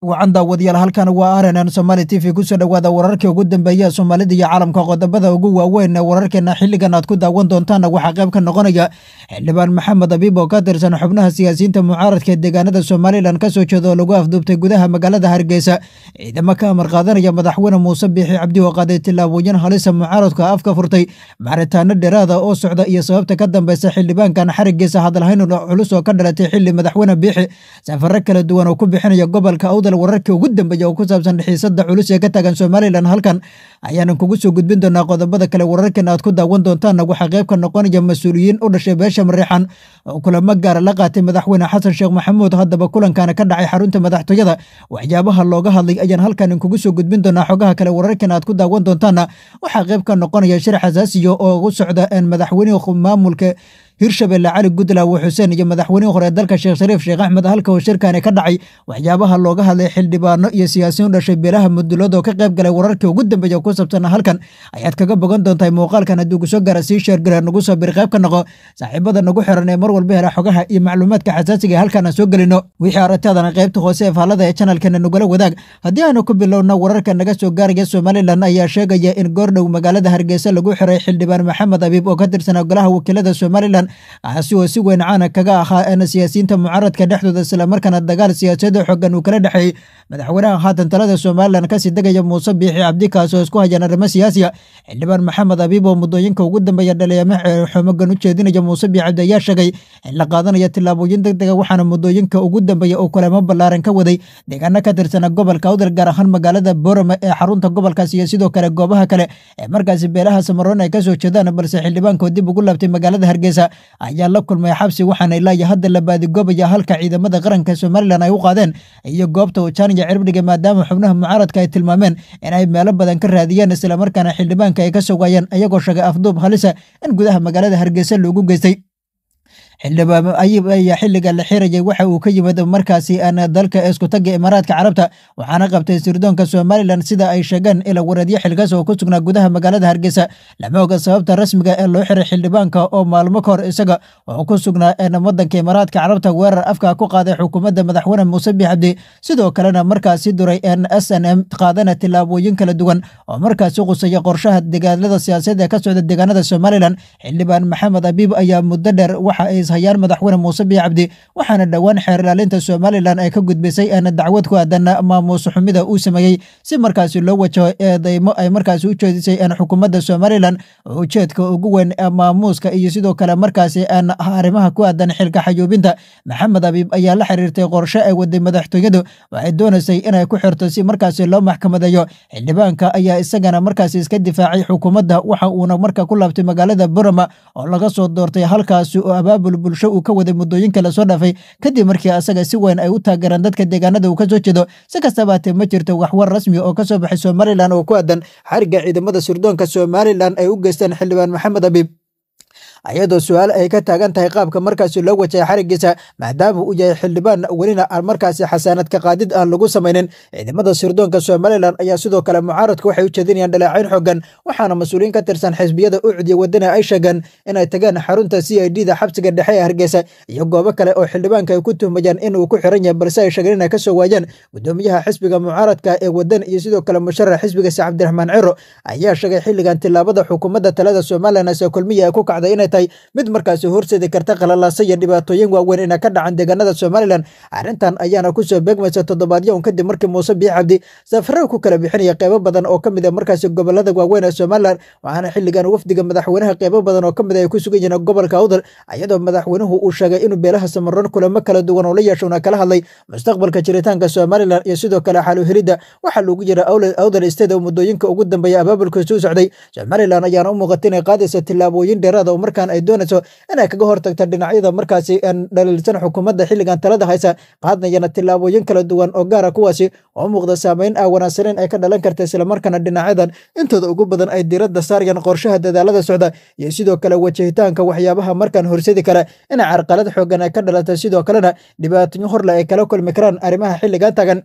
wacan daawadayaal halkan waa ahlan aan t v kusoo dhowaada wararkii ugu dambeeya soomaalida iyo caalamka qodobada ugu waaweyn ee wararkeena xilligan aad ku daawan doontaana waxaa qayb ka noqonaya xildhibaan maxamed abiib oo ka tirsan xubnaha siyaasiyiinta mucaaradka ee deegaanada somalilan kasoo jeeda oo lagu afduubtay gudaha magaalada hargeysa ciidamo ka amar qaadanaya madaxweyne muuse biixi cabdi oo qaaday tillaabooyin halisa mucaaradka afka furtay baaritaano dheeraada oo socda iyo sababta ka dambeysa xildhibaankan xarigiisa hadalhayn culus oo ka dhalatay xili madaxweyne biixi safaro kala duwan oo ku bixinaya gobolka awdal isbedel wararkii ugu dambeeya oo ku saabsan xiisada culus ee ka taagan somalilan halkan ayaanan kugu soo gudbin doonaa qodobada kale wararkana aad ku daawan doontaanna waxaa qaybka noqonaya mas-uuliyiin u dhashay beesha mariixan oo kulamo gaara ah la qaatay madaxweyne xasan sheekh maxamuud haddaba kulankaana ka dhacay xarunta madaxtooyada waxyaabaha looga hadlay ayaan halkanan kugu soo gudbin doonaa xogaha kale wararkana aad ku daawan doontaanna waxaa qaybka noqonaya shir xasaasiya oo u socda madaxweyne maamulka hirshabelle cali gudlaawe xuseen iyo madaxweynihii hore dalka sheekh shariif sheekh axmed halka halkaoo shirkani ka dhacay waxyaabaha looga hadlay xildhibaano iyo siyaasiin u dhashay beelaha oo ka qayb galay wararkii ugu dambeeya ku sabsan halkan ayaad kaga bogan doontahay muuqaalkan haddiigu soo gaara sii sheergalee nagu soo bir qayb ka noqo saaxiibada nagu xiran ee mar walba hela xogaha iyo macluumaadka xasaasiga ee halkaan aan soo gelino wixii aragtadana qaybta hoose ee faallada ee janalkeena nagula wadaag haddii aanu ku bilowna wararka naga soo gaaraya somalilan ayaa sheegaya in goordhow magaalada hargeysa lagu xiray xildhibaan maxamed abiib oo ka tirsanaa golaha wakiilada somalilan kaasi ah, oo si weyn caana kaga ahaa siyaasiyiinta mucaaradka dhexdooda islamarkaana dagaal siyaasadeed xoogan uu kala dhexeeyey madaxweynaha haatan talada somalilan kasii degaya muuse biixi cabdi kaasi isku hayaan arrimo siyaasiya xildhibaan maxamed abiib oo muddooyinka ugu dambeeya dhalinyama xomogan u jeedinaya muuse biixi cabdi ayaa sheegay in la qaadanaya tillaabooyin degdega ah, waxaana muddooyinka ugu dambeeya uu kulamo ballaaran ka waday deegaano ka tirsana gobolka udal gaar ahaan magaalada boorama ee xarunta gobolkaas iyo sidoo kale goobaha kale ee markaasi beelaha samaroon ay kasoo jeedaan balse xildhibaanko dib ugu laabtay magaalada hargeysa ayaa la kulmay xabsi waxaana ilaa iyo hadda la baadigobaya halka ciidamada qaranka somaliland ay u qaadeen iyo goobta uu jaaniya cirbdhiga maadaama xubnaha mucaaradka ay tilmaameen in ay meelo badan ka raadiyeen islamarkaana xildhibaanka ay ka sugayeen ayagoo sheegay afduub halisa in gudaha magaalada hargeysa loogu geystay xildhibaano ayib ayaa xiliga la xirayay waxa uu ka yimid markaasi aan dalka iskutaga imaaraadka carabta waxaana qabtay sirdoonka somalilan sida ay sheegeen ila wareedyo xilkaas oo ku sugnaa gudaha magaalada hargeysa lama oga sababta rasmiga ee loo xiray xildhibaanka oo maalmo ka hor isaga oo ku sugnaa wadanka imaaraadka carabta weerar afka ku qaaday xukuumadda madaxweyne muuse bixabdi sidoo kalena markaasi duray n s n m qaadana tilaabooyin kala duwan oo markaasi qusaya qorshaha degaalada siyaasadeed ee ka socda deegaanada somalilan xildhibaan maxamed abiib ayaa muddo dheer waxa ay naxariis madaxweyne muuse biyo cabdi waxaana dhowaan xeerdhaalinta somalilan ay ka gudbisay eena dacwad ku aadan maamuus xumida uu sameeyey si markaasi loo wajaho eedaymo ay markaasi u jeedisay een xukuumadda somalilan oo ujeedka ugu weyn maamuuska iyo sidoo kale markaasi aan arrimaha ku aadan xilka xayuubinta maxamed abiib ayaa la xiriirtay qorshe ay waday madaxtooyadu waxay doonaysay inay ku xirto si markaasi loo maxkamadeeyo xildhibaanka ayaa isagana markaasi iska difaacay xukuumadda waxa uuna marka ku laabtay magaalada burama oo laga soo doortay halkaasi oo abaabul bulsho uu ka waday muddooyinka lasoo dhaafay kadib markii asaga si weyn ay u taageeraan dadka deegaanada uu ka soo jeedo si kastabaatee ma jirto wax war rasmi ah oo ka soo baxay somalilan oo ku aadan xariga ciidamada sirdoonka somalilan ay u geysteen xildhibaan maxamed abiib ayadoo su-aal ay ka taagan tahay qaabka markaasi loo wajahay xarigiisa maadaama uu yahay xildhibaan welina aan markaasi xasaanad ka qaadid aan lagu samaynin ciidamada sirdoonka somalilan ayaa sidoo kale mucaaradka waxay u jeedinayaan dhaleecayn xoogan waxaana mas-uuliyiin ka tirsan xisbiyada ucdiya wadana ay sheegeen inay tagaan xarunta c i d da xabsiga dhexe ee hargeysa iyo goobo kale oo xildhibaanka ay ku tuhmayaan inuu ku xiran yahay balse ay sheegeen inay ka soo waayaan gudoomiyaha xisbiga mucaaradka ee wadan iyo sidoo kale musharax xisbiga cabdiraxmaan ciro ayaa sheegay xilligan tilaabada xukuumadda talada somalilan ase kulmiya ee ku kacday inay tahay mid markaasi horseedi karta khalalaasa iyo dhibaatooyin waaweyn ina ka dhacan deegaanada somalilan arrintan ayaana kusoo beegmaysa toddobaadyo un kadib markii muuse biicabdi safaro ku kala bixinaya qeybo badan oo ka mid a ah markaasi gobolada waaweyn ee somalilan waxaana xilligan wafdiga madaxweynaha qeybo badan oo ka mid a ah ay ku sugan yihiin gobolka awdal ayadoo madaxweynuhu uu sheegay inuu beelaha samaroon kulamo kala duwan oo la yeesha una kala hadlay mustaqbalka jiritaanka somalilan iyo sidoo kale xaluhelidda waxaa loogu yira awdal isteed oo muddooyinka ugu dambeeya abaabulka soo socday somalilan ayaana u muuqata inay qaadaysa tillaabooyin dheeraada ah oo marka markaan ay doonayso inay kaga hortagta dhinacyada markaasi dhaliilsan xukuumadda xilligan talada haysa qaadnayana tilaabooyin kala duwan oo gaara ah, kuwaasi oo muuqda saameyn aa ah, wanaagsaneyn ay ka dhalan karta islamarkaana dhinacyadan intooda ugu badan ay diiradda saarayaan qorshaha dadaalada socda iyo sidoo kale wajahitaanka waxyaabaha markaan horsadi kara inay carqalad xoogan ay ka dhalata sidoo kalena dhibaatooyin horle ay kala kulmi karaan arrimaha xilligan taagan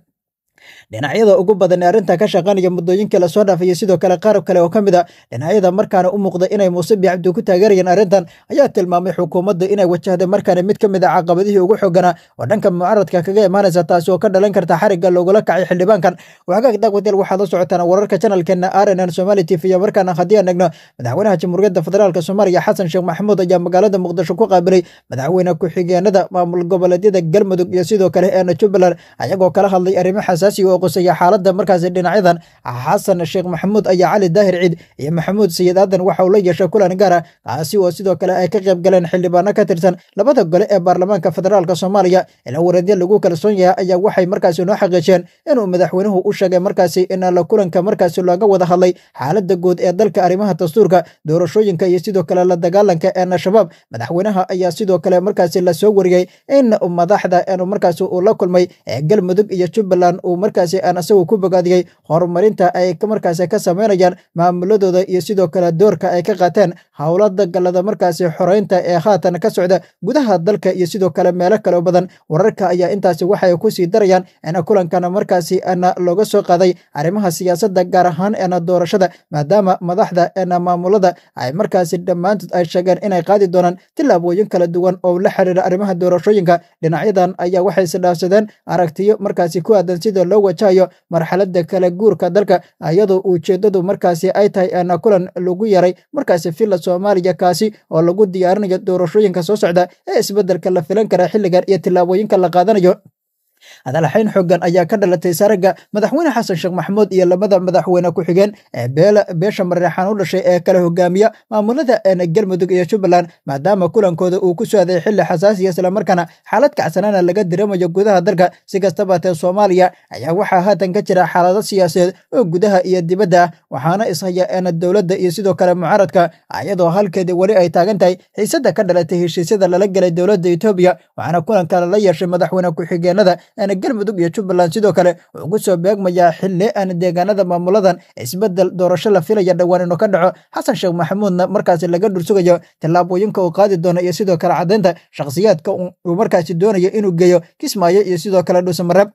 dhinacyada ugu badan ee arrinta ka shaqeynaya muddooyinkai lasoo dhaafaya sidoo kale qaarab kale oo ka mid a ah dhinacyada markaana u muuqda inay muuse cabdi ku taageerayeen arrintan ayaa tilmaamay xukuumadda inay wajahday markaana mid ka mid a ah caqabadihii ugu xooganaa oo dhanka mucaradka kaga imaanaysa taasi oo ka dhalan karta xariga loogula kacay xildhibaankan wagaag waxaad la socotaan wararka janalkeena arnn somali t v iyo markaana haddii aan egno madaxweynaha jamhuuriyadda federaalk soomaaliya xasan sheekh maxamuud ayaa magaalada muqdisho ku qaabilay madaxweyne ku-xigeenada maamul goboleedyada galmudug iyo sidoo kale eena jubbaland ayagoo kala hadlay arrimo xasaasi iskaashiga oo qosaya xaaladda markaasi dhinacyadan xasan sheekh maxamuud ayaa cali daahir ciid iyo maxamuud sayid aadan waxa uu la yeeshay kulan gaara ah. kaasi oo sidoo kale ay ka qayb galeen xildhibaano ka tirsan labada gole ee baarlamaanka federaalk soomaaliya ila wareedya lagu kalsoon yahay ayaa waxay markaasi noo xaqiijeen inuu madaxweynuhu u sheegay markaasi in kulanka markaasi looga wada hadlay xaaladda guud ee dalka arrimaha dastuurka doorashooyinka iyo sidoo kale la dagaalanka ee shabaab madaxweynaha ayaa sidoo kale markaasi lasoo wariyey in madaxda markaasi uu la kulmay ee galmudug iyo jubbaland markaasi aan asagu ku bogaadiyey horumarinta ay markaasi ka sameynayaan maamuladooda iyo sidoo kale doorka ay ka qaateen howlada galada markaasi xoreynta ee haatan ka socda gudaha dalka iyo sidoo kale meelo kale badan wararka ayaa intaas waxay ku sii darayaan in kulankan markaasi ana looga soo qaaday arrimaha siyaasada gaar ahaan eena doorashada maadaama madaxda eena maamulada ay markaasi dhammaantood ay sheegeen inay qaadi doonaan tilaabooyin kala duwan oo la xidhiira arrimaha doorashooyinka dhinacyadan ayaa waxay isdhaafsadeen aragtiyo markaasi ku aadan sidoo loo wajahayo marxaladda kala guurka dalka ayadoo ujeeddadu markaasi ay tahay aan kulan lagu yaray markaasi villa soomaaliya kaasi oo lagu diyaarinayo doorashooyinka soo socda ee isbeddelka la filan kara xilligan iyo tillaabooyinka la qaadanayo adalaxayn xoogan ayaa ka dhalatay saragga madaxweyne xasan sheekh maxamuud iyo labada madaxweyne ku xigeen ee beesha mareexaan u dhashay ee kala hogaamiya maamulada galmudug iyo jubbaland maadaama kulankooda uu ku socday xilli xasaasiya islamarkaana xaalad kacsanaana laga dareemayo gudaha dalka si kastabaatee soomaaliya ayaa waxaa haatan ka jira xaalado siyaasadeed oo gudaha iyo dibadda ah waxaana ishaya eena dowladda iyo sidoo kale mucaaradka ayadoo halkeeda weli ay taagan tahay xiisadda ka dhalatay heshiisyada lala gelay dowladda etoobiya waxaana kulanka lala yeeshay madaxweyne ku-xigeenada galmudug iyo jubbaland sidoo kale wuxuu ku soo beegmayaa xilli aan deegaanada maamuladan isbedel doorasho la filaya dhowaan inuu ka dhaco xasan sheekh maxamuudna markaasi laga dhursugayo tallaabooyinka uu qaadi doono iyo sidoo kale caddaynta shakhsiyaadka uu markaasi doonayo inuu geeyo kismaayo iyo sidoo kale dhuusamareeb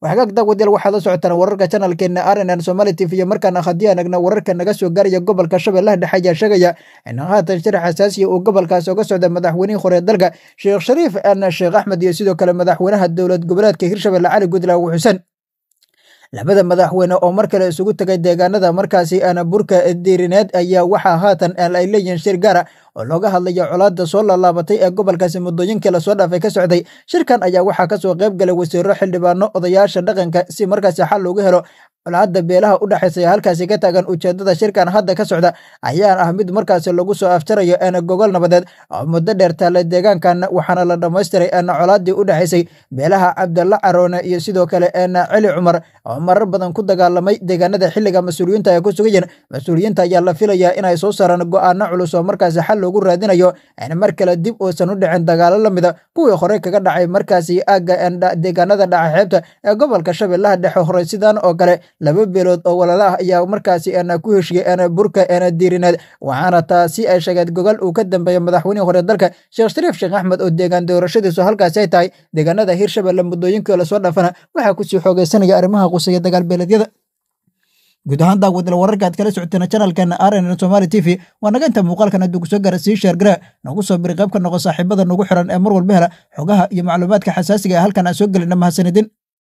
waxagaag dawadial waxaad la socotaan wararka janalkeena arnn somali t v markaana haddii anagna wararka naga soo gaaraya gobolka shabeellaha dhexe ayaa sheegaya in haatan shir xasaasiya uu gobolkaas oga socda madaxweynihii hore dalka sheekh shariif aan sheekh axmed iyo sidoo kale madaxweynaha dowlad goboleedka hir hirshabelle cali gudlaw xuseen labada madaxweyne oo mar kale isugu tagay deegaanada markaasi aan burka diirineed ayaa waxaa haatan ay leeyihiin shir gaara ah oo looga hadlaya colaadda soo laalaabatay ee gobolkaasi muddooyinkii lasoo dhaafay ka socday shirkan ayaa waxaa kasoo qayb galay wasiiro xildhibaano odayaasha dhaqanka si markaasi xal loogu helo colaadda beelaha u dhexaysa halkaasi ka taagan ujeedada shirkan hadda ka socda ayaan ah mid markaasi lagu soo afjarayo eena gogol nabadeed oo muddo dheer taallay deegaankan waxaana la dhammaystiray eena colaaddii u dhexaysay beelaha cabdalla caroone iyo sidoo kale eena celi cumar oo marar badan ku dagaalamay deegaanada xilliga mas-uuliyiinta ay ku sugayiin mas-uuliyiinta ayaa la filayaa inay soo saaraan go'aano culus oo markaasi xal loogu raadinayo mar kale dib uusan u dhicin dagaalo la mida ah. kuwii horey kaga dhacay markaasi aagga deegaanada dhaca xeebta ee gobolka shabeellaha dhexe horey sidan oo kale laba beelood oo walala ah ayaa markaasi ku heshiyey burka diirineed waxaana taa ay sheegeen gogol uu ka dambeeya madaxweynihii hore dalka sheekh shariif sheekh axmed oo deegaan doorashadiisu halkaasi ay tahay deegaanada hirshabelle muddooyinkii lasoo dhaafana waxaa kusii xoogeysanaya arrimaha quseeya dagaal beeleedyada guud ahaan daawad ila wararka aad kala socoteen janalkana rnn somaali t v waa naga inta muuqaalkan hadduu kusoo gaara sii sheergare nagu soo biri qayb ka noqo saaxiibada nagu xiran ee mar walba hela xogaha iyo macluumaadka xasaasiga ee ah. halkan aan soo gelina mahadsanidin